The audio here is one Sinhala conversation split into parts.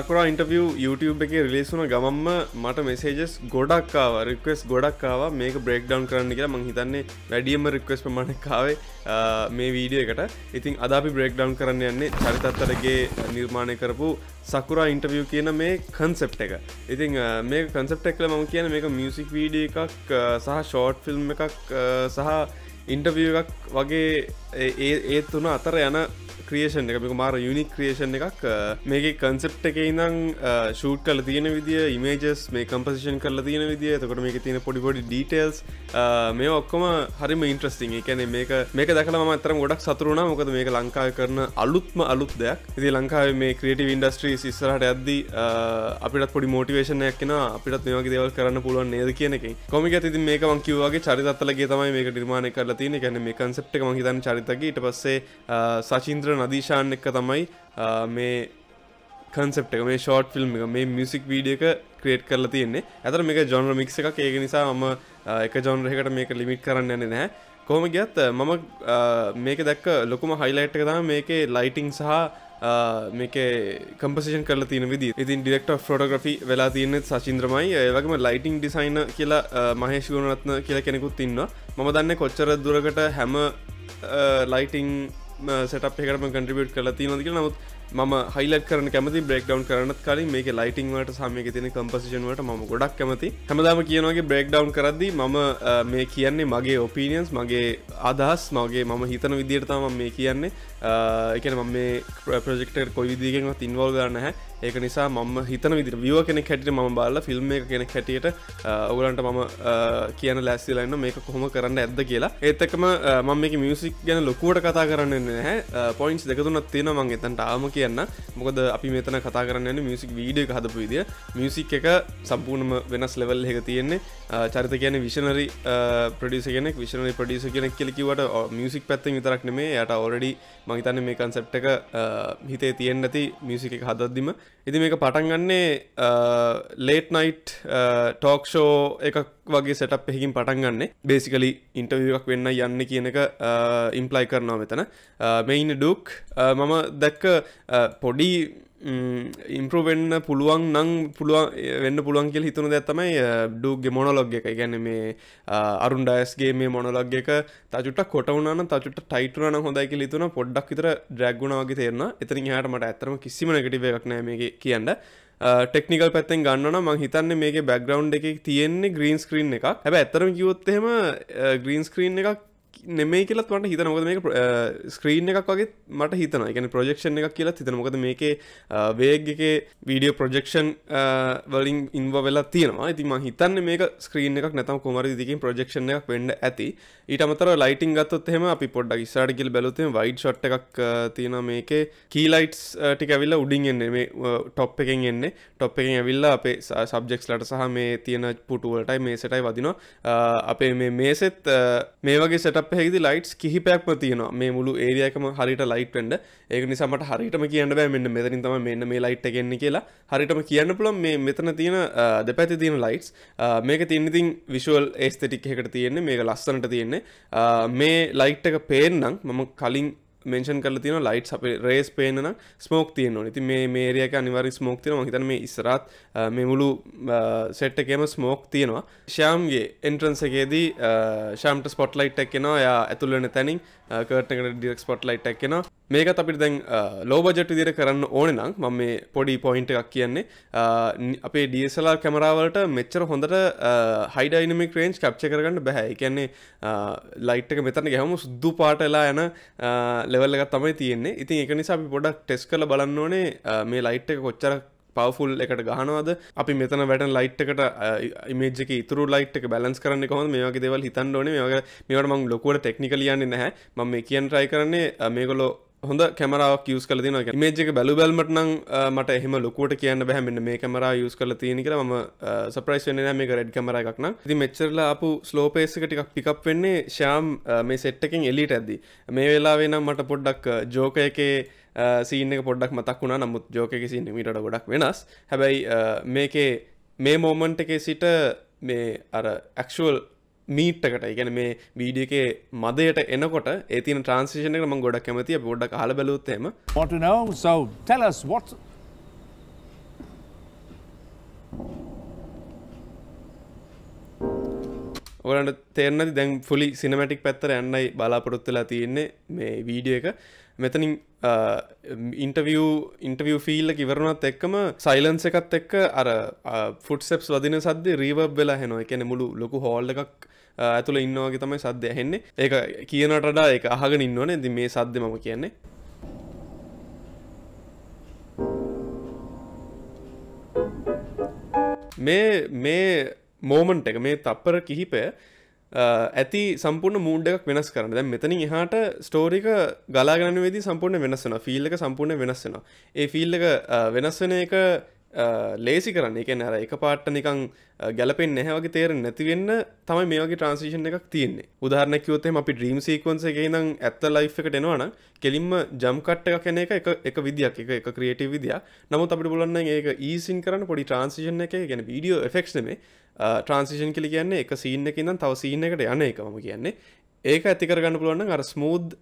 සකරා ඉන්ටවිය YouTube එක රිලේසුන ගමම්ම මට මෙසේජස් ගොඩක්කාව රික්වස් ගොඩක්කාව මේක බ්‍රෙක්්ඩවන් කරන්න කියලා මං හිතන්නේ වැඩියම රික්වස් ප්‍රමාණකාවේ මේ වීඩිය එකට ඉතින් අදි බ්‍රෙක්්ඩවන් කරන්න යන්නේ චරිතත්තරගේ නිර්මාණය කරපු සකුරා ඉන්ටවිය කියන මේ කන්සෙප් එක ඉතින් මේ කන්සප් එක්ල මම කියන මේ මියසික් වීඩිය එකක් සහ ෂෝට් ෆිල්ම් එකක් සහ ඉන්ටවිය එකක් වගේ ඒ තුන අතර යන ක්‍රේෂන් එක මේක මාර යුනික් ක්‍රේෂන් එකක් මේක කන්සෙප් එක ඉනම් ෂූට් කල තියෙන විදිිය ඉමේජස් මේ කම්පසිෂන් කල තියෙන විදිිය තකොට මේක තියෙන පොඩිපොඩි ඩටල්ස් මේ ඔක්කොම හරිම ඉන්ට්‍රස්ටිං එකැන මේක මේක දකල මතරම් ගොඩක් සතුරුණ මොකද මේක ලංකා කරන අලුත්ම අලුත් දෙයක් ඉති ලංකාව මේ ක්‍රේටව ඉන්ඩස්ට්‍රී ඉස්සරහට ඇද්දි අපිට පොඩි මෝටිවේෂනයක් කෙන අපිටත් මේක දෙවල් කරන්න පුළුවන් නේද කියනෙක කොමික ඇති මේක මංකිවගේ චරිතත්තලගේ තමයි මේක නිර්මාණය කරලා තියෙන කැන මේ කන්සප් එක මහිතන් චරි අනිතගේ ඊට පස්සේ සචින්ද්‍ර නදීශාන් එක්ක තමයි මේ කන්සප් එක මේ ෂෝට් ෆිල්ම් එක මේ මියසික් වීඩිය එක ක්‍රේට් කරලා තියෙන්නේ ඇතර මේක ජොන්ර මික්ස එකක් ඒක නිසා මම එක ජොන්රහකට මේක ලිමිට් කරන්න යන්නේ නැහැ කොහොම ගියත් මම මේක දැක්ක ලොකුම හයිලයිට් එක තමයි මේකේ ලයිටිං සහ මේක කම්පසිෂන් කරලා තියෙන විදි ඉතින් ඩිරෙක්ටර් ෆොටෝග්‍රෆි වෙලා තියෙන්නේ සචින්ද්‍රමයි ඒ වගේම ලයිටිං ඩිසයිනර් කියලා මහේෂ් ගුණරත්න කියලා කෙනෙකුත් ඉන්නවා මම දන්නේ කොච්චර දුරකට හැම ලයිටං සටප් එකටම කටිබියට් කල තිනදක නමුත් ම හයිලක් කරන කැමති බෙක්ඩවන් කරන කලින් මේක ලයිටංවට සමයක තින කම්පසිෂන්වට ම ගොඩක් කැමති හැමදාම කියනගේ බ්‍රෙක්ඩවන් කරදදි මම uh, මේ කියන්නේ මගේ ඔපිනියන්ස් මගේ අදහස් මගේ මම හිතන විදිරතම මේ කියන්නේ එකන මම මේ ප්‍රජෙක්ටර් කොයි දිගෙන්වත් ඉන්වල් ගන්න හැ ඒක නිසා මම හිතන විදිර විව කෙනෙ හැටිට ම බාල ෆිල්ම් එක කෙනෙ හැටියට ඔගලන්ට මම කියන ලැස්සිලන්න මේක කොහොම කරන්න ඇද කියලා ඒත්තකම මම මේ මියසික් ගැන ලොකුවට කතා කරන්න නැහැ පොයින්ස් දෙකතුනත් තියෙන මං එතන්ට ආම කියන්න මොකද අපි මෙතන කතා කරන්න මියසික් වීඩිය හදපු විදිිය මියසික් එක සම්පූර්ණම වෙනස් ලෙවල් එක තියෙන්නේ චරිත කියන විෂනරි ප්‍රඩිස කෙනෙක් විෂනරි ප්‍රඩිස කෙනෙක් කෙලිකිවට මියසික් පැත්ත විතරක්න මේ යට ඔරඩි ම මහිතන්න මේ කන්සෙප්ට එක හිතේ තියෙන් ඇති මියසික හදද්දිම ඉති මේක පටන්ගන්නේ ලේට් නයිට් ටෝක් ෂෝ එකක් වගේ සටප් එහකින් පටන්ගන්නේ බේසිකලි ඉන්ටවිවක් වෙන්න යන්න කියන එක ඉම්පලයි කරනවා මෙතන මෙයින්න ඩුක් මම දැක්ක පොඩි ඉම්ප්‍රවෙන්න පුළුවන් නං පුළුව වෙන්න පුළුවන් කියල හිතුණු දැත්තමයි ඩුගේ මොනොලොග් එක ගැන මේ අරුන් ඩයස්ගේ මේ මොනොලොග් එක තචුට කොටවුන තචුට ටයිටරන හොඳයික ලිතුන පොඩ්ඩක් විතර ඩ්‍රැග්ුණාවගේ තේරන එතරින් හටමට ඇතරම කිසිම නගටව එකක් නෑමගේ කියන්න ටෙක්නිකල් පැත්තෙන් ගන්න ම හිතන්න මේ බැග්‍රවන්් එක තියෙන්නේ ග්‍රීන් ස්ක්‍රීන් එක හැබ ඇතරම කිවොත්තෙම ග්‍රීන් ස්ක්‍රීන් එකක් නෙමේ කියලත් මට හිත නොකද මේ ස්ක්‍රීන් එකක් වගේ මට හිතන එකන ප්‍රජෙක්ෂන් එකක් කියලා හිත මොකද මේකේ වේගක වීඩියෝ ප්‍රජෙක්ෂන් වලින් ඉන්ව වෙලා තියෙනවා ඉති ම හිතන්න මේ ස්ක්‍රීන් එකක් නැතම් කුමර දිකින් ප්‍රජෙක්ෂණ එකක් වෙන්න ඇති ඊට අමතර ලයිටන් ගත්තොත් හෙම අපි පොඩ්ඩක් ස්ාඩිකිල් බැලුතේ වයිඩ් ෂොට් එකක් තියෙන මේකේ කීලයිට්ස් ටික ඇවිල්ලා උඩින් එන්නේ මේ ටොප් එකෙන් එන්නේ ටොප් එකෙන් ඇවිල්ලා අපේ සබ්ජෙක්ස්ලට සහ මේ තියෙන පුටුවලටයි මේසටයි වදිනවා අපේ මේ මේසෙත් මේ වගේ සටප් පෙහිදි ලයිට්ස් කිහිපයක්ම තියෙනවා මේ මුළු ඒරියකම හරිට ලයිට් වෙන්න ඒක නිසාමට හරිටම කියන්න බෑ මෙන්න මෙතනින් තමයි මෙන්න මේ ලයිට් එක එන්නේ කියලා හරිටම කියන්න පුළුවන් මේ මෙතන තියෙන දෙපැත්තේ තියෙන ලයිට්ස් මේක තියෙන ඉතින් විෂුවල් ඒස්තෙටික් එකකට තියෙන්නේ මේක ලස්සනට තියෙන්නේ මේ ලයිට් එක පේන්නම් මම කලින් මෙන්ෂන් කල තින ලයිට් අපේ රේස් පේන ස්මෝක් තියන නති මේ මේරයක අනිවාරි ස්මෝක් තියන හිතන මේ ඉස්රත් මෙමුළු සෙට්ටකම ස්මෝක් තියෙනවා ශාම්ගේ එන්ට්‍රන්සගේදී ශාම්ට ස්පොට් ලයිට් එක්කෙනවා යා ඇතුලන තැනින් කටකට ඩියක් ස්පොට් ලයිට් එක්කෙනවා මේකත් අපිට දැන් ලෝබජට දිර කරන්න ඕන නම් මම මේ පොඩි පොයින්ට එකක් කියන්නේ අපේ ඩියසලා කැමරාවලට මෙච්චර හොඳට හයිඩයිනමික් රේන්ජ් කප්ච කරගන්න බැහැ කියන්නේ ලයිට්ක මෙතන ගැහම සුද්දු පාටලා යන ලෙවල් එකක් තමයි තියෙන්නේ ඉතින් එක නිසා අපි පොඩක් ටෙස් කළ බලන්න ඕනේ මේ ලයිට් එක කොච්චරක් පවෆුල් එකට ගහනවාද අපි මෙතන වැටන් ලයිට්කට මේජක ඉතුර ලයිට් බලස් කරන්න කොම මේවාගේ දෙවල් හිතන් ඕන මේක මේවට මං ලොකුවට ටෙක්නිකලියන්නේ නැහැ මම කියන් ට්‍රයි කරන්නේ මේගොලෝ හොඳ කැමරාවක් යස් කල තින මේජක බැලු බැල්මටන මට එහම ලොකුවට කියන්න බැහමන්න මේ කමරා යස් කල තියෙන කියල ම සප්‍රයිස් වෙන මේ රෙඩ් කමරක්න ති මෙච්චරලා අපපු ස්ලෝපේසික ටික් පිකප් වෙන්නේ ශාම් මේ සෙට්ටකින් එලිට ඇද්දි මේ වෙලා වෙනම් මට පොඩ්ඩක් ජෝක එකේ සීන පොඩක් මතක් වුණා නමුත් ජෝක සින්න මට ගොඩක් වෙනස් හැබැයි මේකේ මේ මෝමන්ට එකේ සිට මේ අර ඇක්ෂුවල් මීට්කට එකන මේ වීඩියකේ මදයට එනකොට ඒතින ට්‍රන්සිෂනක ම ගොඩක් කැමතිය බොඩ කාල බලුත්තේම ඔලට තේරනති දැන් ෆුලි සිනමටික් පැත්තර යන්නයි බලාපොරොත්තුලා තියෙන්නේ මේ වීඩිය එක මෙතනින් ඉන්ටවිය් ඉන්ටවිය ෆිල්ල කිවරුණත් එක්කම සයිලන්ස එකත් එක්ක අර ෆුට්සෙප්ස් වදින සද්ද රීවබ් වෙලා හෙනවා එකන මුළු ලොකු හෝල්ල එකක් ඇතුළ ඉන්නවාගේ තමයි සද්‍ය හෙන්නේ ඒක කියනටඩා එක අහගෙන ඉන්නවන ඇති මේ සද්‍ය ම කියන්නේ මේ මේ මෝමන්ට එක මේ තප්පර කිහිපය ඇති සම්පූර්ණ මූඩ් එකක් වෙනස් කරන්න දැන් මෙතනින් එහාට ස්ටෝරික ගලාගෙන වෙදි සම්පූර්ණ වෙනස් වෙනවා ෆීල් එක සම්පූර්ණ වෙනස් වෙනවා ඒ ෆීල් එක වෙනස් වෙන එක ලේසි කරන්න එක නැර එක පාට්ට නිකං ගැලපෙන් නැහැවගේ තේර නැතිවෙන්න තමයි මේගේ ට්‍රන්සිෂන් එකක් තියන්නේ උදාරනැකිවතේ අපි ්‍රීම් සීකවන්ස එක නම් ඇත්ත ලයි් එක ටෙනවාන කෙලින්ම ජම්කට්ට එක කන එක එක විදික් එක එක ක්‍රේටේ විදිිය නමුත් අපි බලන්න ඒක ඊසින් කරන්න පොඩි ට්‍රන්සිෂන් එක ගැන වීඩියෝ ෆෙක්්නේ ට්‍රන්සිෂන් කලි කියන්නේ එක සීන එක ඉඳන් තව සීන එකට යන එකම කියන්නේ ඒක ඇතිකරගන්න පුළුවන් අර ස්මූද්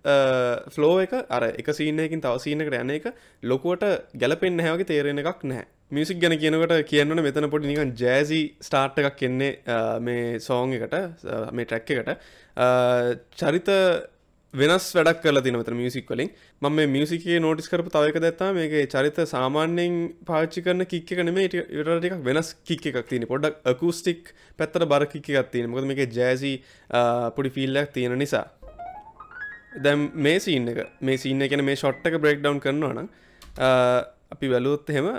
ෆ්ලෝ එක අර එක සීනයකින් තව සීනකට යන එක ලොකුවට ගැලපෙන් හැවගේ තේරෙන එකක් නෑ මියසික් ගැන කියනකට කියන්නන මෙතන පොඩි නිකන් ජෑසි ස්ටාර්ට් එකක් කියන්නේ මේ සෝන් එකට මේ ට්‍රැක් එකට චරිත වෙනස් වැඩක් කල තිනත මියසික් වලින් ම මේ මියසිකේ නෝටිස් කරපු තවක දත්තා මේගේ චරිත සාමාන්‍යයෙන් පාච්චි කරන කික් එක නෙමේ විටටික් වෙනස් කික් එකක් තියෙන පොඩක් අකූස්ටික් පැත්තර බර කික් එකක් තියෙන මොකද මේක ජෑසි පොඩි ෆිල්ලක් තියෙන නිසා දැම් මේ සීන් එක මේ සීන්න එකන මේ ෂොට්ටක බ්‍රෙක් ඩවන් කරනවා නම් අපි වැලුවොත් එහෙම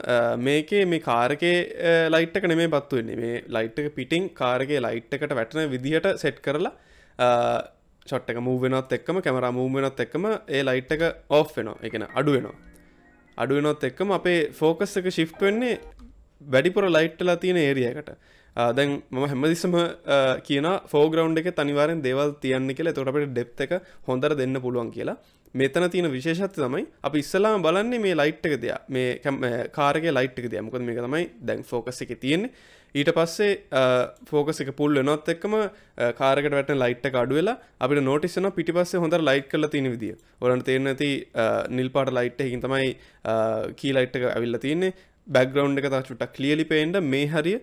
මේකේ මේ කාරකේ ලයිට්ක නෙමේ පත්තුවෙන්නේ මේ ලයිට්ක පිටිං කාරගේ ලයිට් එකට වැටන විදිහට සෙට් කරලා ෂට්ක මූවෙනත් එක්කම කැමර මූවෙනත් එක්කම ඒ ලයිට් එක ඕ් වෙනවා එකන අඩු වෙනවා අඩු වෙනොත් එක්කම අපේ ෆෝකස් එක ශිප් වෙන්නේ වැඩිපුර ලයිට්ලා තියෙන ඒරියකට දැන් මම හැමදිසම කියන ෆෝග්‍රවන්් එක තනිවාරෙන් දේවල් තියන්න කියලා තොට අපට ඩෙප් එක හොඳර දෙන්න පුළුවන් කියලා මෙතන තියෙන විශේෂත් තමයි අපි ඉස්සලාම බලන්නේ මේ ලයිට් එක දෙයා මේ කාරගේ ලයිට් එක දෙයමකොද මේක තමයි දැන් ෆෝකස් එක තියෙන්නේ ඊට පස්සේ ෆෝකස් එක පුල් වෙනොත් එක්කම කාරකට වැට ලයිට් අඩු වෙලා අපිට නොටිස්සන පිටිපස්ස හොඳ ලයිට් කල තියෙන විදිිය ඔරන් තේරන ඇති නිල්පාට ලයිට් එකින් තමයි කී ලයිට් එක ඇවිල්ල තියන්නේ බැග්‍රවන්් එක චුටක් ලියලි පේන්ට මේ හරි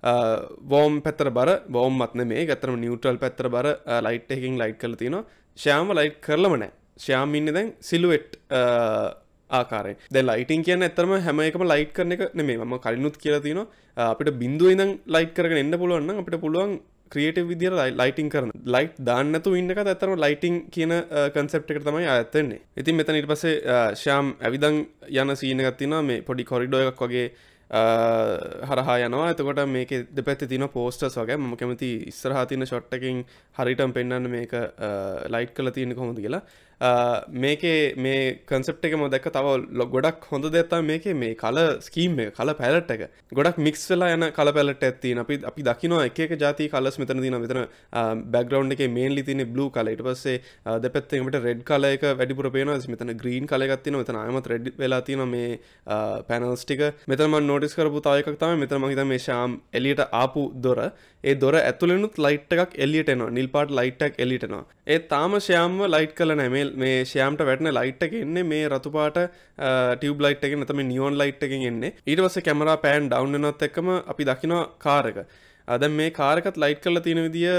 වෝම් පැත්තර බර බෝම්මත්න මේ ගතරම නිියටල් පැත්තර බර ලයිට් එකින් ලයිට් කල තින ශයාම ලයිට් කරලමනෑ ශයාමින්න දැන් සිලුවට් ආකාරය ද ලයිටන් කියන ඇතරම හැම එකම ලයිට් කරන එක නෙමේ ම කලිනුත් කියලා තින අපිට බින්දුව ඉඳන් ලයිට් කරන එන්න පුළුවන් අපිට පුළුවන් ක්‍රියට විදිර ලයිටන් කරන ලයිට් දාන්නතු ඉන්නක ඇතරම ලයිටන් කියන කන්සප් එක තමයි ඇත්තන්නේ ඉතින් මෙතන ඉට පසේ ශාම් ඇවිදං යන සීනගත්තින මේ පොඩි කොරිඩෝ එකක් වගේ හරහා යනවා එතකොට මේක දෙපැත්ති තින පෝස්ටස් වගේ ම කැමති ඉස්සරහා තින ෂොට්ටකින් හරිටම් පෙන්න්න මේක ලයිට් කල තියෙන කොහොඳ කියලා මේකේ මේ කන්සප් එක මොදක් තව ගොඩක් හොඳ දෙත්තා මේකේ මේ කල ස්කීම් එක කල පැලට් එක ගොඩක් මික්ස් වෙලා යන කල පැලට ඇත්ති අපි අපි දකිනවා එක ජාති කලස් මෙතන දින විතන බැග්‍රවන්් එක මේන් ලිතින බ්ලූ කලයිට පස්සේ දෙපැත්තීමට රෙඩ් කලයක වැඩිපුර පේන මෙතන ග්‍රීන් කලගත්තින මෙතන අයමත් රෙඩ් වෙලාතින මේ පැනල්ස්ටික මෙතම නොටිස් කරපු තායකක්තාව මෙතම හිත මේ ශාම් එලියට ආපු දොර ඒ දොර ඇතුලෙනුත් ලයිට් එකක් එලියටනවා නිල් පාට ලයිට්ටක් එලිටනවා ඒ තාම ශයාම්ව ලයිට් කල නැමේ මේ ශයාම්ට වැටන ලයිට් එක එන්නේ මේ රතුපාට ටියබ් ලයිට් එක නතම නිියෝන් ලයිට් එකෙන් එන්නේ ඊට පස කැමරා පෑන් ඩවන්නනොත් එක්කම අපි දකිනවා කාරක අද මේ කාරකත් ලයිට් කල තියෙන විදිිය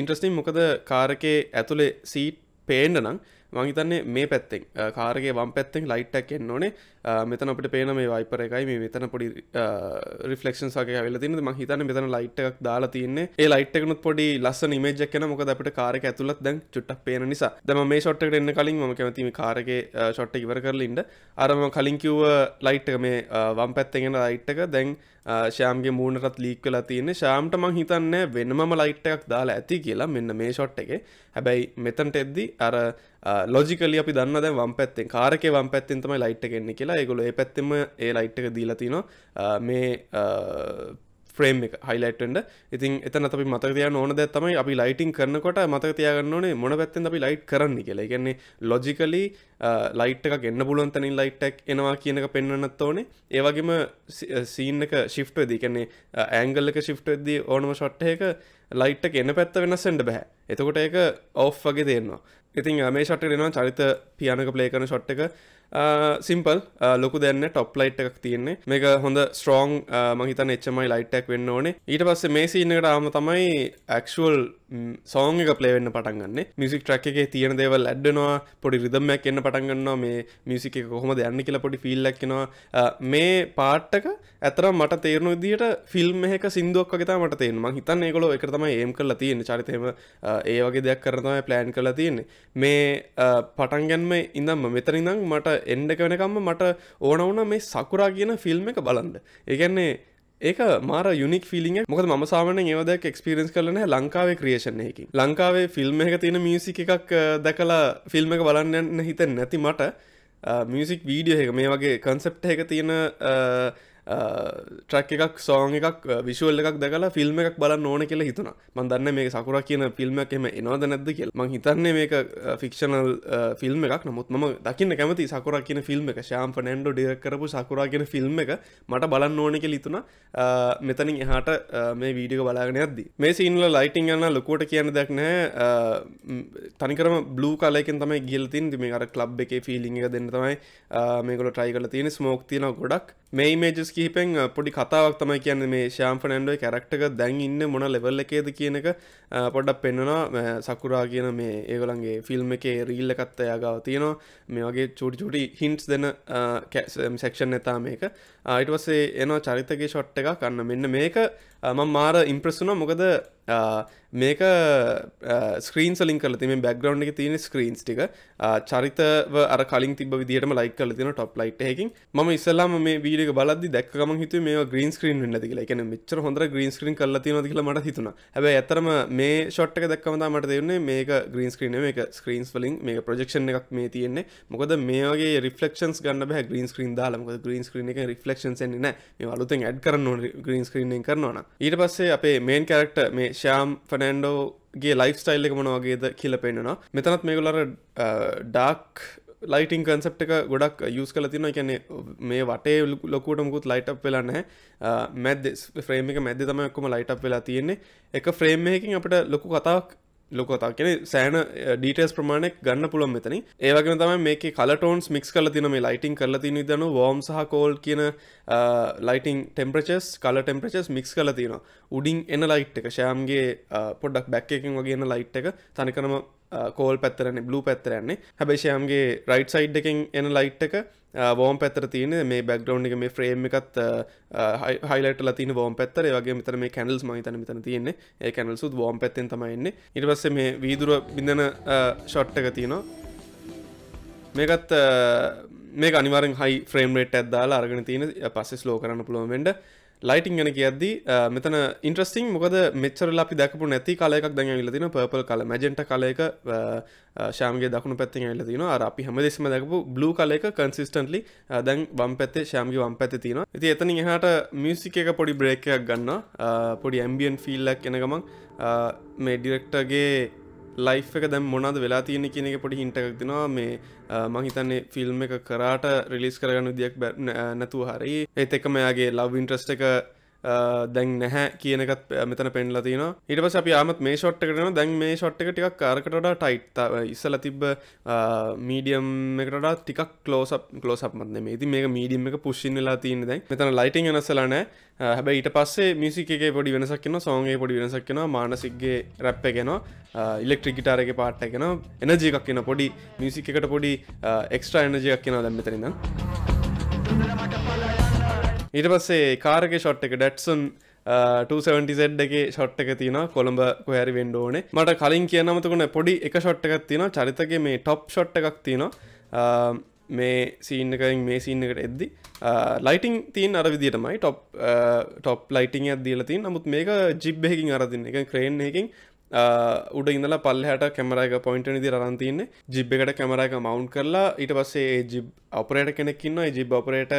ඉන්ට්‍රස්ටිම් මොකද කාරකේ ඇතුළේ සීට් පේන්ඩ නම් මංහිතන්නේ මේ පැත්තෙන් කාරගේ වම් පැත්තෙන් ලයිට්ටක් එන්න ඕනේ මෙතන අපට පේන මේ වයිපර එකයි මේ මෙතන පොඩි රිෆලක්ෂන් සගේ ඇල තින ම හිතන මෙතන ලයිට් එකක් දාලා තියන්නේ ඒ ලයිට් එකනුත් පොඩි ලස්ස නිමේජක්කන මොක අපට කාරක ඇතුලත් දැන් චුට්ටක් පේන නිසා දම මේ ෂොට්ට එන්න කලින් ම කැමතිම කාරක ෂොට් ඉවර කරලින්ට අරම කලින් කිව්ව ලයිට් එක මේ වම් පැත්තගෙන ලයිට් එක දැන් ශයාම්ගේ මූුණටත් ලීක්වල තියන්නේ ශාම්ට මං හිතන්න වෙනම ලයිට්ටක් දාලා ඇති කියලා මෙන්න මේ ෂොට් එක හැබැයි මෙතන්ට එද්දි අර ලොජිකල අපි දන්න වම් පැත්තෙන් කාරක වම් පැත්තෙන්තම ලයිට් එකෙන්නේ කියලා කරලා ඒගොල ඒ පැත්තෙම ඒ ලයිට් එක දීලතින මේ ්‍රේම් එක හයිලයිට්ට ඉතින් එතන අපි මතකතිය ඕනද තමයි අපි ලයිටිං කරනකොට මතකතියගන්න ඕනේ මොන පැත්තෙන් අපි ලයිට් කරන්න කියලා ගන්නේ ලොජිකලි ලයිට් එකක් එන්න පුළුවන් තනින් ලයිට්ටක් එනවා කියනක පෙන්න්නත් ඕනේ ඒවගේම සීන් එක ශිප්ටවෙදී කියන්නේ ඇංගල්ලක ශිප්ටවෙදී ඕනම ශොට්හයක ලයිට් එක එන්න පැත්ත වෙනස්සෙන්ට බැහැ එතකොට ඒක ඔෆ් වගේ තියෙනවා ඉතින් මේ ෂට් එෙනවා චරිත පියනක ප්ලේකන ෂොට් එක සිම්පල් uh, uh, ලොකු දැන්න ටොප් ලයිට් එකක් තියෙන්නේ මේක හොඳ ස්ට්‍රෝන් මහිතන එච්චමයි ලයිට්ටක් වෙන්න ඕනේ ඊට පස්සේ මේ සිීන්නකට ආම තමයි ඇක්ෂුවල් සෝන් mm, එක පලේවෙන්න පටන්ගන්න මිසික් ට්‍රක් එක තියෙන දේවල් ඇඩ්ඩනවා පොඩි රිදම්මයක් එන්න පටන්ගන්නවා මේ මියසික කොහොම දෙයන්න කියලා පොඩි ෆිල්ලක්ෙනවා uh, මේ පාට්ටක ඇතරම් මට තේරුණු දිට ෆිල්ම් එක සිින්දුවක් වගේතා මට තේරම හිතන් ඒකොල එක තමයි ඒම් කරලා තියෙන චරිතයම ඒ වගේ දෙයක් කරනම ප්ලෑන් කරලා තියෙන්නේ මේ පටන්ගැන්ම ඉඳම්ම මෙතරිනම් මට එන්ඩ කනකම්ම මට ඕනවන මේ සකුරා කියන ෆිල්ම් එක බලන්න ඒගැන්නේ ඒක මාර යුනික් ෆිලිින් මොක ම සාමන ඒවදක් එක්ස්පිරෙන්ස් කරන ලංකාවේ ක්‍රේෂණයකින් ලංකාවේ ෆිල්ම් එක තියෙන මියසික එකක් දැකලා ෆිල්ම් එක බලන්න හිත නැති මට මියසික් වීඩියෝ එක මේ වගේ කන්සෙප්ට එක තියෙන ට්‍රක් එකක් සෝන් එකක් විශවල් uh, එකක් දකලා ෆිල්ම් එකක් බලන්න ඕන කියලා හිතුන මන්දන්න මේ සකුර කියන ෆිල්ම්මක් එම එනවද නැද්ද කියල් මං හිතන්නේ මේක ෆික්ෂනල් uh, ෆිල්ම් uh, එකක් නමුත් ම දකින්න කැමති සකුර කියන ෆිල්ම් එක ශාම් ෆනන්ඩෝ ඩියක් කරපු සකුරා කියෙන ෆිල්ම් එක මට බලන්න ඕන කිය ලිතුන මෙතනින් එහට මේ වීඩික බලාගෙන අද්දි මේ සින්ල ලයිටිං යන්න ලොකෝට කියන දෙයක්නෑ තනිකරම බ්ලූ කලයකෙන් තමයි ගිල්තින් දිම අර කලබ් එක ෆිලිං එක දෙන්න තමයි මේකොල ටයි කල තියෙන ස්මෝක් තියෙන ගොඩක් මේ මේජස් කිහිපෙන් පොඩි කතාවක් තමයි කියන්න මේ ශාම් ෆනන්ඩුව කැරක්ටක දැන් ඉන්න මොන ලෙවල් එකේද කියනක පොඩක් පෙන්වනා සකුරා කියන මේ ඒගොලන්ගේ ෆිල්ම් එකේ රීල්ල කත්තයාගාව තියෙනවා මේ වගේ චුටි චුටි හින්ස් දෙන සෙක්ෂන් එතා මේක අයිටවසේ එනවා චරිතගේ ෂොට් එක කන්න මෙන්න මේක ම මාර ඉම්ප්‍රසුන මොකද මේක ස්ක්‍රීන් සලින් කල තිම බැග්‍රවන්් එක තියෙන ස්ක්‍රීන්ස් ටික චරිතව අර කලින් තිබ විදිට ලයි කල තින ටොප් ලයිට් හැකින් ම ඉස්සලාම මේ වීඩිය බලද දක්කම හිතු මේ ග්‍රීන් ස්ක්‍රීන් න්න දිල එකන මෙච්චර හොඳ ග්‍රීන් ස්ක්‍රීන් කල තින දිල මට හිතුන හැබ ඇතරම මේ ෂොට් එක දක්කමතා මට දෙන්නේ මේක ග්‍රීන් ස්ක්‍රීන එක ස්ක්‍රීන්ස් වලින් මේ ප්‍රජෙක්ෂන් එකක් මේ තියෙන්නේ මොකද මේගේ රිෆලක්ෂන්ස් ගන්න බහ ග්‍රීන් ස්ක්‍රීන් දාලමක ග්‍රීන් ස්ක්‍රීන එක රිෆල රිෆලක්ෂන්සෙන් නෑ මේ අලුතෙන් ඇඩ් කරන්න ග්‍රීන් ස්ක්‍රීනෙන් කරනවන ඊට පස්සේ අපේ මේන් කැරක්ට මේ ශාම් ෆනන්ඩෝගේ ලයිෆ් ස්ටයිල් එක මොනවගේද කියල පෙන්න්නවා මෙතනත් මේගොලර ඩාක් ලයිටන් කන්සප් එක ගොඩක් යස් කල තින කියැනෙ මේ වටේ ලොකුටමකුත් ලයිටප් වෙලාන මැද ්‍රේමික මැද තමයක්කොම ලයිටප් වෙලා තියෙන්නේ එක ෆ්‍රේම්මයකින් අපට ලොකු කතාක් ලොකතා කෙන සෑන ඩීටස් ප්‍රමාණයක් ගන්න පුළන් මෙතනි ඒවගේ තම මේක කලටෝන්ස් මික්ස් කල තින මේ ලයිටිං කරල තින දන ෝම් සහ කෝල් කියන ලයිටිං ටෙම්පරචස් කල ටෙම්පරචස් මික්ස් කල තින උඩින් එන ලයිට් එක ශයම්ගේ පොඩක් බැක් එකින් වගේන ලයිට් එක තනිකනම කෝල් පැත්තරන්නේ බ්ලු පැත්තරන්නේ හැබේෂයම්ගේ රයිට් සයිඩ් එකින් එන ලයිට් එක වෝම් පැත්තර තියන මේ බැක්ග්‍රවන්් එක මේ ෆ්‍රේම් එකත් හයිලට ලතින ෝම් පැත්තර වගේ මෙතර මේ කැනල්ස් මහිතන මෙතන තියන්නේ ඒ කැනල්සුත් වෝම් පැත්තෙන් තමයින්නේ ඉටවස්ස මේ වීදුර බිඳන ෂොට්ටක තියනවා මේකත් මේ අනිවරෙන් හයි ෆ්‍රේම් රේට ඇදදාලා අරගෙන තියන පස්සෙස් ලෝකරන්න පුළුවන්ෙන්ඩ ලයිටිං ගැන කියද්දි මෙතන ඉන්ට්‍රස්ටිං මොකද මෙච්චර අපි දැකපු නැති කාලයක් දැන් ඇවිල්ලා පර්පල් කල මැජෙන්ට කලයක ශාමගේ දකුණු පැත්තෙන් ඇවිල්ලා තිනවා අර අපි හැමදෙස්ම දැකපු බ්ලූ කලයක කන්සිස්ටන්ට්ලි දැන් වම් පැත්තේ ශාමගේ වම් පැත්තේ තියෙනවා. ඉතින් එතනින් එහාට මියුසික් එක පොඩි බ්‍රේක් එකක් ගන්නවා. පොඩි ඇම්බියන් ෆීල් එකක් එන ගමන් මේ ඩිරෙක්ටර්ගේ ලයිෆ් එක දැම් මොනද වෙලා තියෙන කියන එක පොඩි හිටක් දෙෙනවා මේ මහිතන්නේ ෆිල්ම් එක කරාට රිලිස් කරගන්න දෙයක් නැතුව හරි ඒත් එක මෙයාගේ ලව් ඉන්ට්‍රස්ට එක දැන් නැහැ කියනකත් මෙතන පෙන්ලා තිනවා ඊට පස්සේ අපි ආමත් මේ ෂොට් එකට යනවා දැන් මේ ෂොට් එක ටිකක් අරකට වඩා ටයිට් ඉස්සලා තිබ්බ මීඩියම් එකට වඩා ටිකක් ක්ලෝස් අප් ක්ලෝස් අප් මත් නෙමෙයි ඉතින් මේක මීඩියම් එක පුෂ් ඉන් වෙලා තියෙන්නේ දැන් මෙතන ලයිටින් වෙනස්ලා නැහැ හැබැයි ඊට පස්සේ මියුසික් එකේ පොඩි වෙනසක් එනවා සෝන් එකේ පොඩි වෙනසක් එනවා මානසික්ගේ රැප් එක එනවා ඉලෙක්ට්‍රික් ගිටාර් එකේ පාට් එක එනවා එනර්ජි එකක් එනවා පොඩි මියුසික් එකට පොඩි එක්ස්ට්‍රා එනර්ජියක් එනවා දැන් මෙතනින් නම් ඊට පස්සේ කාරක ෂොට් එක ඩැට්සුන් 270 එක ෂොට් එක තින කොළඹ කොහැරි වෙන්ඩ ඕනේ මට කලින් කියනමතකුණ පොඩි එක ෂොට් එකක් තින චරිතගේ මේ ටොප් ෂොට් එකක් තින මේ සීන්නකින් මේ සිීන්නකට එද්දි ලයිටං තින් අර විදිටමයි ටොප් ටොප් ලයිටං ඇදීලතින් නමුත් මේක ජිබ්බෙකින් අරදින්න එක ක්‍රේන් එකින් උඩ ඉඳලා පල්ලහට කැමරයක පොයින්ට නිදි රන්තින්න ජිබ් එකට කැමරයක මවන්් කරලා ඊට පස්සේ ජිබ් අපරේට කෙනෙක්කින්න ජිබ් අපරේට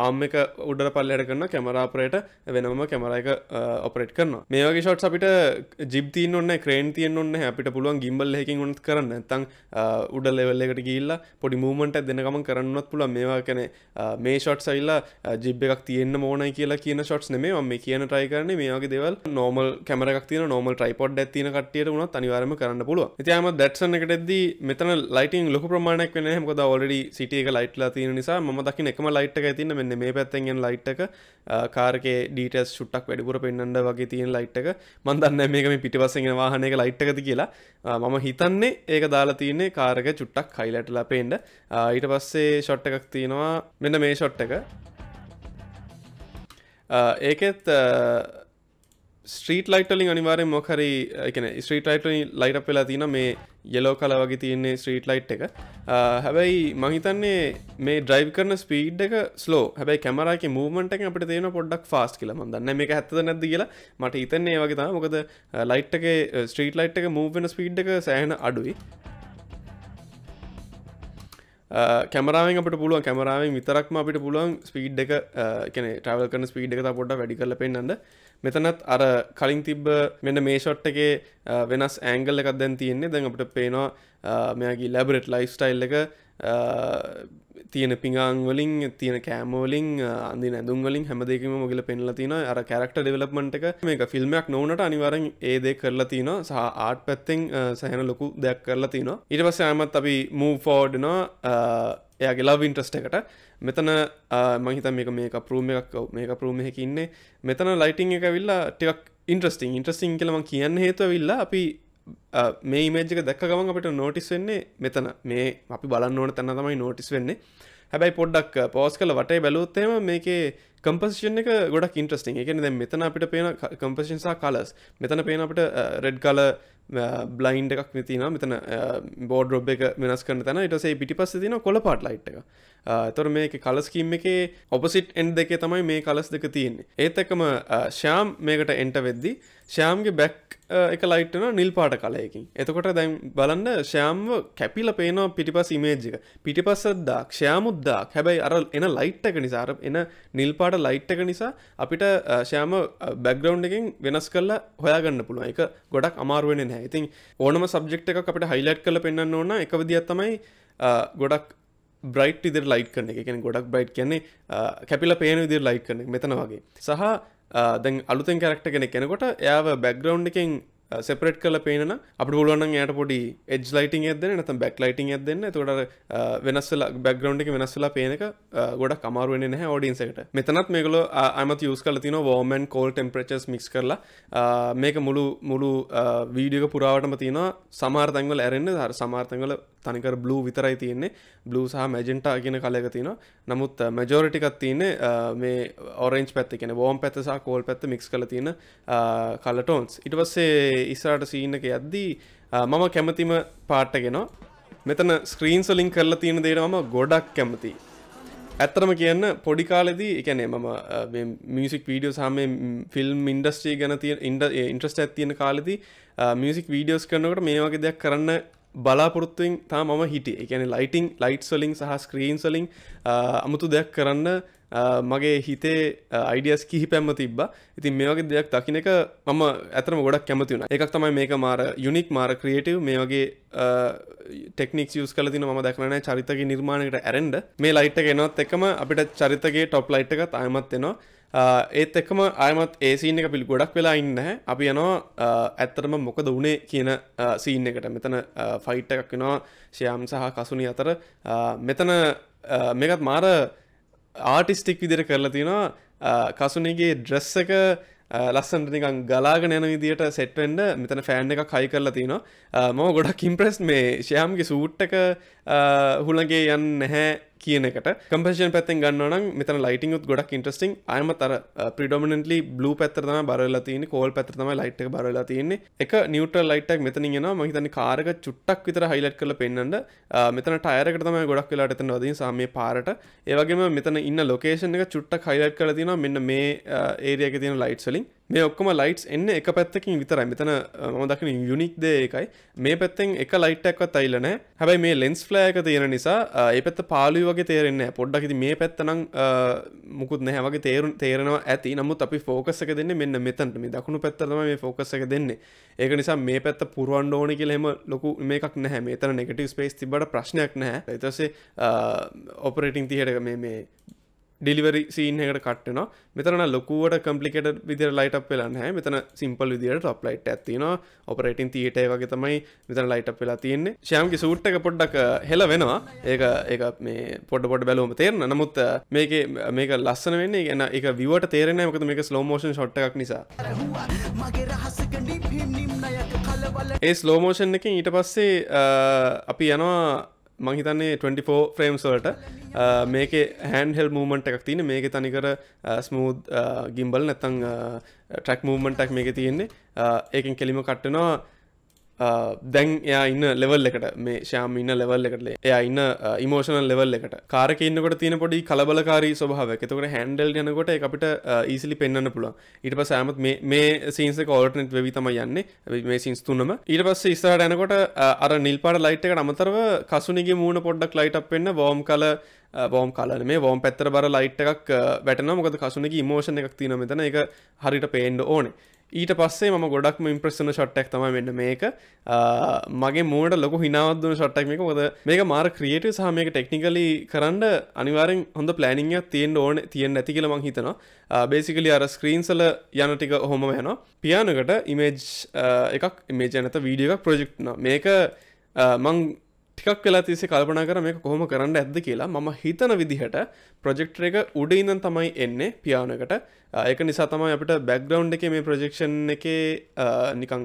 ආම එක උඩ පල්ලට කරන්න කැමරාපරේට වෙනම කැමරයක ඔපරේට් කරන මේගේ ෂොට් අපිට ජිබ්තින් ඔන්න ක්‍රේන් තියෙන් ඔන්න අපිට පුළුවන් ගිම්බල් හකින් ොත් කරන්න තං උඩ ලෙවල්ලෙකට ගිල්ලා පොඩි මූමට දෙනකම කරන්නත් පුළ මේවා කැන මේ ෂොට් සයිල්ලා ජිබ් එකක් තියන්න මෝනයි කියලා කියන ෂොට්ස් නෙමේ මේ කියන ටයි කරන මේගේ දෙවල් නෝමල් කැමරක් තියන නෝමල් ටයිපොඩ් ඇතින කටියට වුණත් අනිවාරම කරන්න පුළුව තියම දැට්සන එකටද මෙතන ලයිටන් ලොක ප්‍රමාණක් වෙන හමකොද ඔලඩි සිටියක ලයිට්ලා තියෙන නිසා ම දකි එකම ලයිට් එක තින්න මෙන්න මේ පැත්තෙන් ලයිට්ක කාරක ඩීටස් ුට්ටක් වැඩිපුර පෙන්න්නඩ වගේ තියෙන ලයිට්ක මන්දන්න මේකම පිටිපසෙන වාහනක ලයිට්කති කියලා මම හිතන්නේ ඒක දාලා තියන්නේ කාරක චුට්ටක් කයිලටලා පේන්ඩ ඊට පස්සේ ෂොට් එකක් තියෙනවා මෙන්න මේ ෂොට් එක ඒකෙත් ස්ට්‍රීට ලයිටලින් අනිවාරෙන් මොහරි එකන ස්ට්‍රීට ලයිටලින් ලයිට අප වෙලා තින මේ යෙලෝ කල වගේ තියන්නේ ස්ට්‍රීට ලයිට් එක හැබැයි මහිතන්නේ මේ ඩ්‍රයිව් කරන ස්පීඩ් එක ස්ලෝ හැබයි කැමරක මූමට එක අපට තියෙන පොඩ්ඩක් ෆාස්ට කියල මදන්න මේක ඇත්තද නැද කියලා මට හිතන්නේ වගේ තම මොකද ලයිට් එක ස්ට්‍රීට ලයිට් එක මූවෙන ස්පීඩ් එක සෑහන අඩුයි කැමරාවෙන් uh, අපට පුළුවන් කැමරාවෙන් විතරක්ම අපිට පුළුවන් ස්පීඩ් එක කෙන uh, ට්‍රවල් කරන ස්පීඩ් එක පොඩ්ඩ වැඩි කරල පෙන්න්නද මෙතනත් අර කලින් තිබ්බ මෙන්න මේ ෂොට් එකේ uh, වෙනස් ඇංගල් එකක් දැන් තියෙන්නේ දැන් අපට පේනවා මෙයාගේ ලැබරෙට් ලයිස්ටයිල් එක තියෙන පිඟංවලින් තියෙන කෑමෝලින් අන්දි නැදුම්වලින් හැමදකම මොගල පෙන්ල තින අර කැරක්ට ඩෙවලප්මට එක මේක ෆිල්ම්මයක් නොවනට අනිවරෙන් ඒදේ කරලා තින සහ ආට් පැත්තෙන් සැහෙන ලොකු දෙයක් කරලා තින ඉට පස්ස යමත් අපි මූ ෆෝඩ්න එයාගේ ලව ඉන්ට්‍රස්ට එකට මෙතන මහිත මේක මේක පරූම එකක් මේක පරූමයක ඉන්නේ මෙතන ලයිටිං එක විල්ලා ටික් ඉන්ට්‍රස්ටිං ඉන්ට්‍රස්ටිං කලම කියන්න හේතුව විල්ලා අපි මේ මේජක දක් ගම අපට නෝටිස් වෙන්නේ මෙතන මේ අපි බලන්න ඕන තැන්න තමයි නෝටිස් වෙන්නේ හැබැයි පොඩ්ඩක් පෝස් කල වටයි බැලූත්තේම මේකේ කම්පසිෂන් එක ගොඩක් ඉන්ට්‍රස්ටිං එකන දැ මෙතන අපිට පේන කම්පසිෂන්සා කලස් මෙතන පේන අපට රෙඩ් කල බ්ලයින්් එකක් මෙතින මෙතන බෝඩ් රොබ් එක වෙනස් කරන තැන ඉටසේ පිටි පස්ස තින කොල පාට ලයිට් එක තොර මේක කලස්කීම් එකේ ඔපසිට් එන්් දෙකේ තමයි මේ කලස් දෙක තියෙන්නේ ඒතකම ශ්‍යාම් මේකට එන්ට වෙද්දි ශ්‍යාම්ගේ බැක් එක ලයිට්න නිල් පාට කලයකින් එතකොට දැන් බලන්න ශ්‍යාම්ව කැපිල පේනවා පිටිපස් ඉමේජ්ජික පිටිපස්සද්දාක් ශ්‍යාමුද්දාක් හැබැයි අර එන ලයිට්ටක නිසාර එන නිල් පාට ලයිට්ටක නිසා අපිට ශ්‍යාම බැග්‍රවන්් එකින් වෙනස් කරලා හොයාගන්න පුළුව එක ගොඩක් අමාරුවෙන නැහැ ඉතින් ඕනම සබ්ෙක්් එක අපට හයිලයිට් කල පෙන්න්න ඕන එකවදිත් තමයි ගොඩක් බ්‍රයිට් ඉදිර ලයිට් කරන එක කියෙන ගොඩක් බ්‍රයිට් කියන්නේ කැපිල පේන විදිර ලයිට් කරන මෙතන වගේ සහ දැන් අලුතෙන් කරක්ට කෙන කෙනකොට එයාව බැග්‍රවන්් එකෙන් සෙපරට් කල පේන අප ොලන යට පොඩි එජ් ලයිටන් ඇද නත බැක් ලයිටන් ඇද දෙන්න තොට වෙනස්සල බැක්ග්‍රවන්් එක වෙනස්සලා පේනක ගොඩ කමරුවෙන නෑ ෝඩින්සට මෙතනත් මේකල අමත යස් කල තින ෝමන් කෝල් ටෙම්පරචස් මික් කරලා මේක මුළු මුළු වීඩියක පුරාවටම තියෙන සමාර්තංගල ඇරෙන්න්න හර සමාර්තංගල තනිකර බ්ලූ විතරයි තියෙන්නේ බ්ලූ සහ මැජෙන්ට කියන කලක තියෙන නමුත් මැජෝරටිකත් තියන්නේ මේ ඔරෙන්ච් පැත්ති කියෙන ෝම් පැත්තසා කෝල් පැත්ත මික්ස් කල තියෙන කලටෝන්ස් ඉට පස්සේ ඉස්සරට සීනක යද්දී මම කැමතිම පාට්ටගෙන මෙතන ස්ක්‍රීන් සලින් කරලා තියෙන දේටම ගොඩක් කැමති ඇත්තරම කියන්න පොඩි කාලෙදී එකනේ මම මියසික් වීඩියෝ සාම ෆිල්ම් ඉන්ඩස්ට්‍රී ගැන තිය ඉන්ඩ ඉන්ට්‍රස්ට ඇත්තියෙන කාලෙදී මියසික් වීඩියෝස් කරනකට මේ වගේ දෙයක් කරන්න බලාපොරොත්තුවෙන් තා මම හිටිය එකන ලයිටං ලයිට් සලින් සහ ස්ක්‍රීන් සලින් අමුතු දෙයක් කරන්න මගේ හිතේ අයිඩියස් කිහි පැම්ම තිබ ඉතින් මේ වගේ දෙයක් දකිනක මම ඇතරම ගොඩක් කැමති වුණ එකක් තමයි මේක මාර යුනික් මාර ක්‍රියටව් මේ වගේ ටෙක්නික් ියස් කල තින ම දක්නෑ චරිතගේ නිර්මාණයට ඇරෙන්ඩ මේ ලයිට් එකනොත් එකම අපිට චරිතගේ ටොප් ලයිට් එක තායමත් එෙනවා ඒත් එක්කම අයමත් ඒ සීන් එක පිළි ගොඩක් වෙලා ඉන්න අපි යනවා ඇත්තටම මොකද වනේ කියන සීන් එකට මෙතන ෆයිට් එකක් වෙනවා ශයම් සහ කසුනි අතර මෙතන මේකත් මාර ආටිස්ටික් විදිර කරලා තියෙනවා කසුනගේ ඩ්‍රෙස්ස එක ලස්සන්ට නිකන් ගලාගෙන යන විදිට සෙට්වෙන්ඩ මෙතන ෆෑන් එක කයි කරලා තිනවා මෝ ගොඩක් ඉම්ප්‍රෙස් මේ ශයම්ගේ සූට්ටක හුළගේ යන්න නැහැ කියනකට කම්පේෂන් පැත්තෙන් ගන්නවන මෙතන ලයිටින් ුත් ගොඩක් ඉන්ට්‍රස්ටිං අයම තර ප්‍රඩමනටලි බ්ලු පැත්තරම බරලතින කෝල් පැත්තරම ලයිට් බරලා තියන්නේ එක නිියට ලයිටක් මෙතන ෙන මහිතන කාරග චුට්ටක් විතර හයිලට් කල පෙන්න්නට මෙතන ටයරකටම ගොඩක් වෙලාට එතන වදී සමය පාරට ඒවගේම මෙතන ඉන්න ලොකේෂන එක චුට්ටක් හයිලට් කල තින මෙන්න මේ ඒරියක තියෙන ලයිට්ස්ලින් මේ ඔක්කොම ලයිට්ස් එන්න එක පැත්තකින් විතරයි මෙතන මම දකින යුනික් දේ එකයි මේ පැත්තෙන් එක ලයිට්ටක්වත් අයිල නෑ හැබැයි මේ ලෙන්ස් ෆ්ලෑක තියෙන නිසා ඒ පැත්ත පාලුයි වගේ තේරෙන්නේ පොඩ්ඩක් ඉතින් මේ පැත්තනම් මුකුත් නැහැ වගේ තේරුම් තේරෙනවා ඇති නමුත් අපි ફોකස් එක දෙන්නේ මෙන්න මෙතනට මේ දකුණු පැත්ත තමයි මේ ફોකස් එක දෙන්නේ ඒක නිසා මේ පැත්ත පුරවන්න ඕනේ කියලා එහෙම ලොකු මේකක් නැහැ මෙතන නෙගටිව් ස්පේස් තිබ්බට ප්‍රශ්නයක් නැහැ ඊට පස්සේ ඔපරේටින් තියරේ මේ මේ ඩිලිවරි සීන් එකට කට්ටන මෙතන ලොකුවට කම්පලිකට විදිර ලයිට වෙලන්න හැ මෙතන සිම්පල් විදිට ටොප් ලයිට් ඇතින ඔපරේටින් තියට වගේ තමයි මෙතන ලයිට වෙලා තියන්නේ ශයම්ගේ සූට් එක පොඩ්ඩක් හෙල වෙනවා ඒක ඒක මේ පොඩ පොඩ බැලුවම තේරන නමුත් මේක මේක ලස්සන වෙන්න ගැන එක විවට තේරෙන මකතු මේක ස්ලෝමෝෂන් ෂොට් එකක් නිසා ඒ ස්ලෝමෝෂන් එකින් ඊට පස්සේ අපි යනවා මහිතන්නේ 24 ෆ්‍රේම්ස්වලට මේක හැන් හෙල් මූමන්ට එකක් තියෙන මේක තනිකර ස්මූද් ගිම්බල් නැතං ට්‍රක් මූමන්ටක් මේක තියෙන්නේ ඒකින් කෙලිම කට්ටනවා Uh, දැන් එයා ඉන්න ලෙවල් එකට මේ ශයාම ඉන්න ලෙවල් එකට එයා ඉන්න ඉමෝෂනල් uh, ලෙවල් එකට කාරක ඉන්නකොට තියෙන පොඩි කලබලකාරී ස්වභාවයක් එතකොට හැන්ඩල් යනකොට ඒ අපිට ඊසිලි uh, පෙන්වන්න පුළුවන් ඊට පස්සේ ආමත් මේ මේ සීන්ස් එක ඕල්ටර්නේට් වෙවි තමයි යන්නේ මේ සීන්ස් තුනම ඊට පස්සේ ඉස්සරහට යනකොට අර නිල් පාට ලයිට් එකට අමතරව කසුනිගේ මූණ පොඩ්ඩක් ලයිට් අප් වෙන්න වෝම් කලර් බෝම් කලන මේ ෝම් පැත්තර බර ලයිට් එකක් වැටන මොකද කසුනක මෝෂණ එකක් තින මෙතන එක හරිට පේන්ඩ ඕනේ ඊට පස්සේ ම ගොඩක්ම ඉම්ප්‍රසන ෂට්ටක් තම වෙන්න මේක මගේ මෝඩ ලොක හිනාවදදුන ෂට්ටක් මේක ොද මේක මාර ක්‍රියට සහමයක ටෙක්නිකලි කරන්න අනිවාරෙන් හොඳ පලෑනිංය තියෙන් ඕන තියෙන් ඇතිකල මං හිතනවා බේසිකලි අර ස්ක්‍රීන්සල යනටික හොම හැන පියානකට ඉමේජ් එකක් ඉමේජනත වීඩිය එකක් ප්‍රජෙක්්න මේක මං ටිකක් වෙලා තිසේ කල්පනා කර මේක කොහොම කරන්න ඇද්ද කියලා මම හිතන විදිහට ප්‍රජෙක්ටර එක උඩ ඉඳන් තමයි එන්නේ පියානකට ඒක නිසා තමයි අපිට බැක්ග්‍රවන්් එක මේ ප්‍රජෙක්ෂන් එක නිකං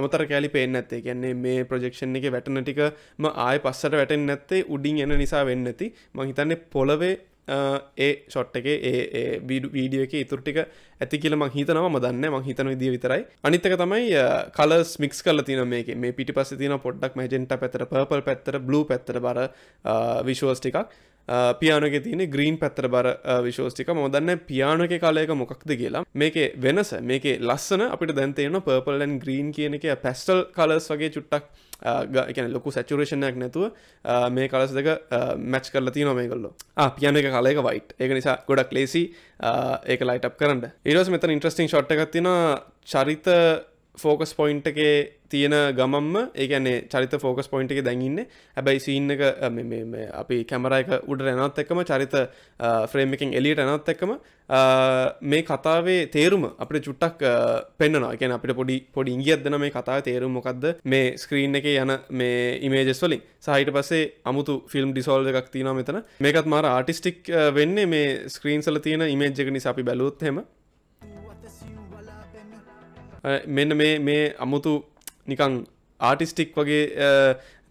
අමතර කෑලි පේෙන් ඇත්තේ කියන්නේ මේ ප්‍රජෙක්ෂන් එක වැටන ටිකම ආය පස්සට වැටෙන් නැත්තේ උඩින් එන නිසා වෙන්න ඇති මංහිතන්නේ පොළවේ ඒ ෂොට් එක ඒ බීඩු වීඩිය එක ඉතුරටික ඇති කියල මං හිතනව මදන්න මං හිතන විදිිය විතරයි අනිත්තක තමයි කලස් මික්ස් කල තින මේ මේ පිටි පස තින පොඩ්ඩක් මජෙන්ට පැතර පපල් පැත්තර බ්ලු පැත්තර බර විශෝස්ටිකක් පියානක තින ග්‍රීන් පැත්තර බර විශෝෂික මොදන්න පියානක කාලයක මොකක්ද කියලා මේක වෙනස මේක ලස්සන අපිට දැන්තේන පර්පල්ලන් ග්‍රීන් කියන එක පැස්ටල් කලස් වගේ චුට්ටක් ගැන ලොකු සැචුරේෂණයක් නැතුව මේ කලස් දෙක මැච් කරලති නොමේගොල්ලො පියන එක කාලයක වයිට් ඒ නිසා ගොඩක් ලේසි ඒක ලයිට් කරන්න ඒරස් මෙත ඉන්ට්‍රස්ටිං ෂොට් එකක්තින චරිත ෆෝකස් පොයින්ට් එකේ තියෙන ගමම්ම ඒකනේ චරිත ෆෝකස් පොයින්ට එක දැඟන්න හැබැයි සීන්න එක අපි කැමරයක උඩ රැනත් එක්කම චරිත ෆ්‍රේම්මකින් එලියට ඇනත් එක්කම මේ කතාවේ තේරුම අපට චුට්ටක් පෙන්න්නවා එකැන අපිට පොඩි පොඩි ඉංගියත් දෙන මේ කතාව තේරුම් මොකක්ද මේ ස්ක්‍රීන් එක යන මේ ඉමේජස් වලින් සහිට පස්සේ අමුතු ෆිල්ම් ඩිසෝල් එකක් තියෙන මෙතන මේකත් මාර ආටිස්ටික් වෙන්නේ මේ ස්ක්‍රීන්සල තියෙන ඉමේජ්ජකනි අපි බැලුත්හෙම මෙන්න මේ මේ අමුතු නිකං ආටිස්ටික් වගේ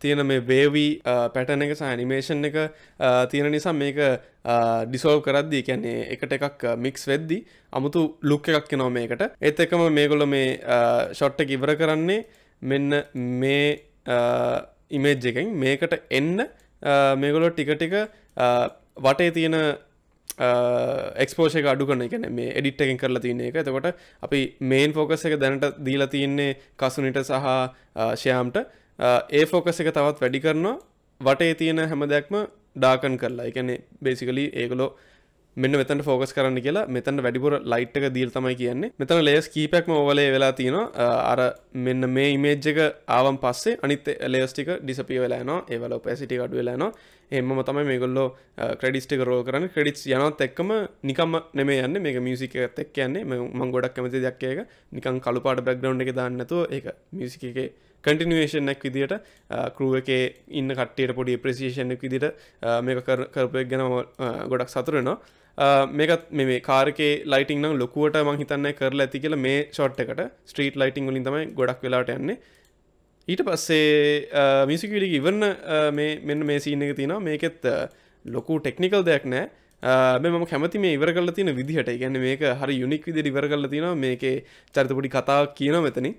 තියෙන මේ වේවී පැටන එක සෑනිමේෂන් එක තියෙන නිසා මේක ඩිසෝල් කරද්දී කියන්නේ එකට එකක් මික්ස් වෙද්දි අමුතු ලුක් එකක් එනෝ මේකට ඒත් එකම මේගොල මේ ෂොට්ට ඉවර කරන්නේ මෙන්න මේ ඉමේජ් එකෙන් මේකට එන්න මේගොලො ටික ටික වටේ තියෙන එක්ස්පෝෂක අඩු කන එකන මේ එඩිට් එකෙන් කරලා තියන්නේ එක එතකොට අපි මේන් ෆෝකස් එක දැනට දීලා තියන්නේ කසුනිට සහ ශයාම්ට ඒ ෆෝකස් එක තවත් වැඩි කරනවා වටේ තියෙන හැම දෙයක්ම ඩාකන් කරලා එකන බේසිකලි ඒගලෝ මෙන්න මෙතට ෆෝකස් කරන්න කියලා මෙතන්න වැඩිපුර ලයිට් එක දීල් තමයි කියන්නේ මෙතන ලේස් කීපයක්ම ඕවලේ වෙලා තියෙනවා අර මෙන්න මේ ඉමේජ් එක ආවම් පස්සේ අනිත් ලේස්ටික ඩිසපිය වෙලානවා ඒවල පැසිටි අඩු වෙලානවා එම තමයි මේගොල්ලෝ ක්‍රඩිස්ටික රෝ කරන ක්‍රඩිස් යනත් එක්කම නිකම නෙම යන්න මේ මියසික එක් කියන්නේ මං ගොඩක් කැමති දෙයක්ක නිකන් කලුපාට බැක්ග්‍රවන්් එක දන්නතු ඒ මියසිකගේ කටිනිවේෂන්ක් විදිට කරුව එක ඉන්න කට්ටේට පොඩි ප්‍රසිේෂණක් විදිට මේක කරපයක් ගැන ගොඩක් සතුරෙනවා මේකත් මේ කාරකේ ලයිටිං නම් ලොකුවට මංහිතන්න කරලා ඇති කියල මේ ෂොට් එකට ස්ට්‍රීට් ලයිටිං ලින් තමයි ගොඩක් වෙලාට යන්නේ ඊට පස්සේ මිසිකවිඩි ඉවරන්න මේ මෙන්න මේ සීන එක තින මේකෙත් ලොකු ටෙක්නිකල් දෙයක් නෑ මෙම කැමති මේ ඉවර කල තින විදිහට ගැන මේක හරි යුනික් විදි ඉවර කල තින මේකේ චරිතපොඩි කතා කියන මෙතන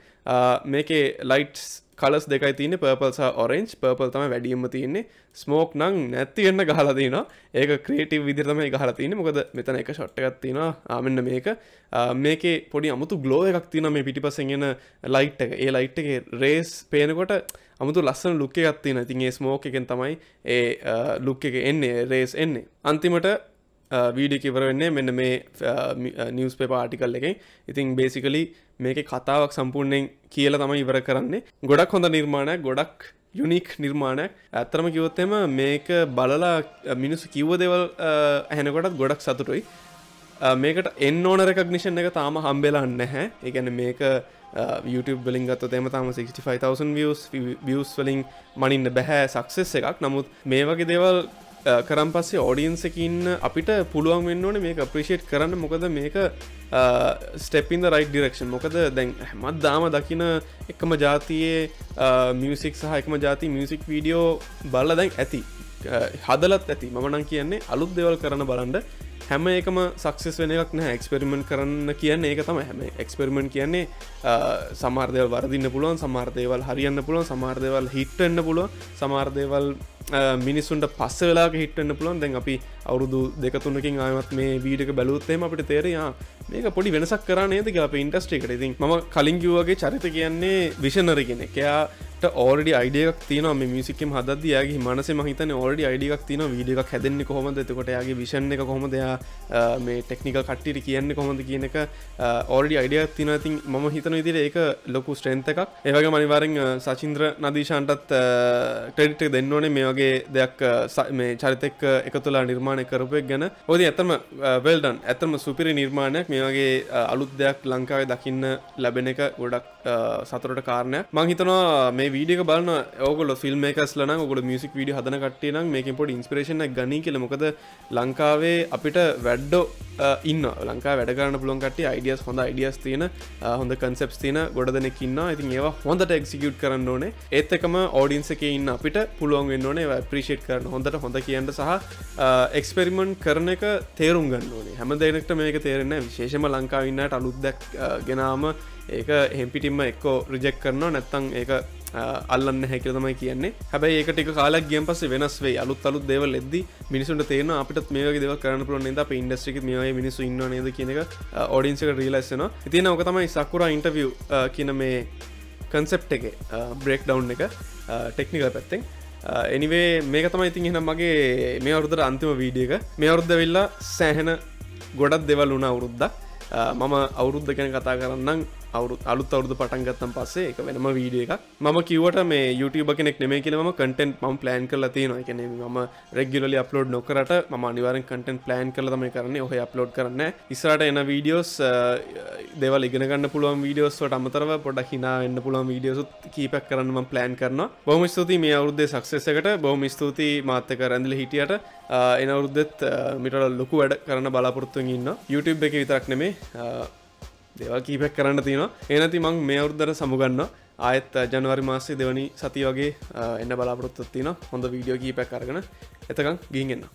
මේකේ ලයිට්ස් කලස් දෙකයි තියන පර්පල්සා ඔරෙන්ච් පර්පල් තම වැඩියීම තියන්නේ ස්මෝක් නං නැතිවෙන්න ගහලතින ඒක ක්‍රේටව විදිරතම ගහලතින මොකද මෙතන එක ෂොට්ටගත්තින ආමෙන්න්න මේක මේක පොඩි අමුතු ගලෝ එකක් තින මේ පිටිපසගෙන ලයිට් එක ඒ ලයිට් එක රේස් පේනකොට අමුතු ලස්සන ලුක්ක ගත්තින තින්ගේ ස්මෝක එකෙන් තමයි ඒ ලුක් එක එන්නේ රේස් එන්නේ අන්තිමට වීඩිය කිවරවෙන්නේ මෙන්න මේ නිියස්පේ පාටිකල් එකෙන් ඉතින් බේසිකලි මේක කතාවක් සම්පූර්ණයෙන් කියල තම ඉවර කරන්නේ ගොඩක් හොඳ නිර්මාණයක් ගොඩක් යුනික් නිර්මාණයක් ඇත්තරම කිවොත්තෙම මේක බලලා මිනිස්සු කිව්ව දෙවල් ඇහෙනකොටත් ගොඩක් සතුටුයි මේකට එන්න ඕන රෙකක්නිෂන් එක තාම හම්බෙලා නැහැ ඒගැන මේක YouTube වලින් ගත්ත තේම තම 65,000 වියස් වලින් මනින්න බැහැ සක්සෙස් එකක් නමුත් මේ වගේ දේවල් කරම් පස්සේ ඔඩියන්ස එකින්න අපිට පුළුවන් වෙන්න ඕන මේ අප්‍රේෂේට් කරන්න මොකද මේක ස්ටපින් රයි ඩිරක්ෂන් මොකද දැන් හැමත් දාම දකින එකම ජාතියේ මියසික් සහ එකම ජාති මියසික් වීඩියෝ බල්ල දැන් ඇති හදලත් ඇති මමනං කියන්නේ අලුත් දෙවල් කරන බලන්ඩ හැම එකම සක්සෙස් වෙන එකක් නෑ එක්ස්පෙරිමෙන්ට් කරන්න කියන්න ඒක තම හැම එක්ස්පෙරිමෙන්ට් කියන්නේ සමාර්දයවල් වරදින්න පුළුවන් සමාර්දයවල් හරියන්න පුළුවන් සමාර්දයවල් හිට්ටන්න පුළුව සමාර්දයවල් මිනිස්සුන්ට පස්සවෙලාක හිටන්න පුළන් දැන් අපි අවුරුදු දෙකතුන්නකින් ආයමත් මේ වීඩක බැලුත්තේම අපට තේරයා මේක පොඩි වෙනසක් කරන්නේ ද අප ඉන්ටස්ටේකට ඉතින් ම කලින්ගිවගේ චරිත කියන්නේ විෂණරගෙන එකයා ඕඩි අයිඩියක් තින මිසිකම් හද යාගේ මනස මහිතන ඕඩි අයිඩියක් තින වීඩියක් හැදෙන්නේ කොහොමද එතකොට යාගේ විෂණ එක කොහොමද මේ ටෙක්නිකල් කට්ටිට කියන්න කොහොමද කියන එක ඕඩි අයිඩියක් තින ඉතින් ම හිතන ඉදිර ඒක ලොකු ස්ට්‍රන්ත එකක් ඒවගේ මනිවාරෙන් සචින්ද්‍ර නදීශාන්ටත් ටෙඩිට දෙන්නඕනේ මේ වගේ දෙයක් මේ චරිතෙක් එක තුලා නිර්මාණය කරපුයක් ගැන හොද ඇතම වෙල්ඩන් ඇතම සුපිරි නිර්මාණයක් මේ වගේ අලුත් දෙයක් ලංකාවේ දකින්න ලැබෙන එක ගොඩක් සතුරට කාරණය මංහිතනවා මේ වීඩියක බලන්න ඔගොල ෆිල්ම් එකස්ලන ගොඩ මියසික් වීඩිය හදන කට්ටේන මේක පොඩ ඉස්පිරේෂන ගනී කියල මොකද ලංකාවේ අපිට වැඩ්ඩෝ ඉන්න ලංකා වැඩගන්න පුළොන්ට අයිඩියස් හොඳ අයිඩියස් තියෙන හොඳ කන්සප් තියන ගොඩ දෙනෙකින්න ඉතින් ඒවා හොඳට එක්සිකියුට් කරන්න ඕනේ ඒත් එකම ඕඩින්ස එක ඉන්න අපිට පුළුවන් වෙන්න ඕනේ ප්‍රිෂේට් කරන හොඳට හොඳ කියන්න සහ එක්ස්පෙරිමන්් කරන එක තේරුම් ගන්න ඕනේ හැම දෙනෙක්ට මේක තේරෙන විශේෂම ලංකාවන්නට අලුත්දැක් ගෙනාම ඒක හෙම්පිටිම්ම එක්කෝ රිජෙක් කරනවා නැත්තං ඒක අල්ලන්න හැකර තමයි කියන්නේ හැබයි ඒක ටික කාලක් ගියන් පස වෙනස්වේ අලුත් අලුත් දෙවල් එද මිනිසුන්ට තේන අපිට මේ දෙව කරන පුල නද අප ඉන්ඩස්ට්‍රික මේ මිනිසු ඉන්න නද කියනක ඔඩින්සික රීලස්සන ඉතින ඕක තමයි සකුරා ඉන්ටවිය් කියන මේ කන්සෙප් එක බ්‍රේක් ඩවන්් එක ටෙක්නිකල් පැත්තෙන් එනිවේ මේක තමයි ඉතින් එන මගේ මේ අවුදර අන්තිම වීඩියක මේ අවුද්ධ වෙල්ලා සෑහෙන ගොඩක් දෙවල් වුණ අවුරුද්ද මම අවුරුද්ධ ගැන කතා කරන්නම් අවුරු අලුත් අවුරුදු පටන් ගත්තම් පස්සේ එක වෙනම වීඩිය එකක් මම කිවට මේ YouTube කෙනෙක් නෙමේ කියෙනම කටෙන්් ම ප්ලන් කරලා තියෙනවා එකන ම රෙගියලි අප්ලෝඩ් නොකරට ම අනිවරෙන් කටෙන් ප්ලන් කරලම කරන්නේ ඔහ අප්ලෝඩ් කරන්න ඉස්රට එන වීඩියෝස් දෙවල් ඉගෙනගන්න පුළුවන් වීඩියෝස්වට අමතරව පොඩක් හිනා එන්න පුළුවන් වීඩියෝසුත් කීපක් කරන්නම ප්ලන් කරන බොම ස්තුති මේ අවුද්දේ සක්සෙසකට බොහම ස්තුතියි මාත්‍යක රැඳල හිටියට එනවුරුද්දෙත් මිටල ලොකු වැඩ කරන බලාපොරත්තුන් ඉන්න YouTube එක විතරක් නෙමේ දෙවල් කීපැක් කරන්න තියෙනවා එනති මං මේ අවුද්දර සමුගන්න ආයත් ජනවරි මාසේ දෙවනි සති වගේ එන්න බලාපොරොත්තත්තින හොඳ වීඩියෝ කීපැක් කරගන එතකං ගිහින්ගන්න.